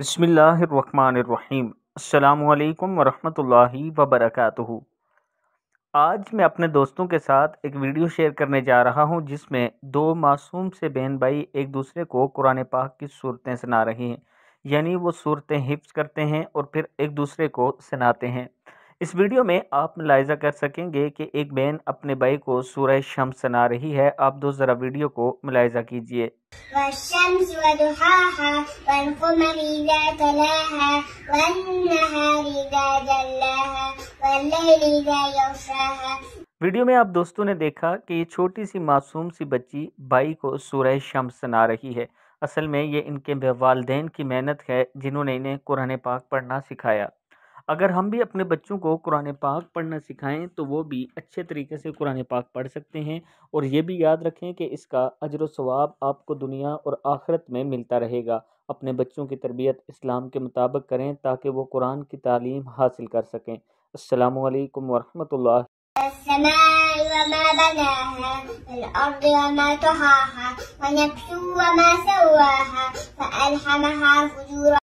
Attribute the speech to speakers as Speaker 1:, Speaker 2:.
Speaker 1: बसमिलीम अल्लाम वरहमतुल्लाहि वबरक आज मैं अपने दोस्तों के साथ एक वीडियो शेयर करने जा रहा हूं जिसमें दो मासूम से बहन भाई एक दूसरे को कुरान पाक की सूरतें सुना रहे हैं यानी वो सूरतें हिफ्स करते हैं और फिर एक दूसरे को सुनाते हैं इस वीडियो में आप मुलायजा कर सकेंगे कि एक बहन अपने भाई को सूरह शम सुना रही है आप दो जरा वीडियो को मुलायजा कीजिए वीडियो में आप दोस्तों ने देखा कि ये छोटी सी मासूम सी बच्ची भाई को सूरह शम सुना रही है असल में ये इनके वालदेन की मेहनत है जिन्होंने इन्हें कुरान पाक पढ़ना सिखाया अगर हम भी अपने बच्चों को कुरान पाक पढ़ना सिखाएं तो वो भी अच्छे तरीके से कुरान पाक पढ़ सकते हैं और ये भी याद रखें कि इसका अजर स्वाब आपको दुनिया और आखरत में मिलता रहेगा अपने बच्चों की तरबियत इस्लाम के मुताबिक करें ताकि वो कुरान की तालीम हासिल कर सकें अल्लाम
Speaker 2: वरहमल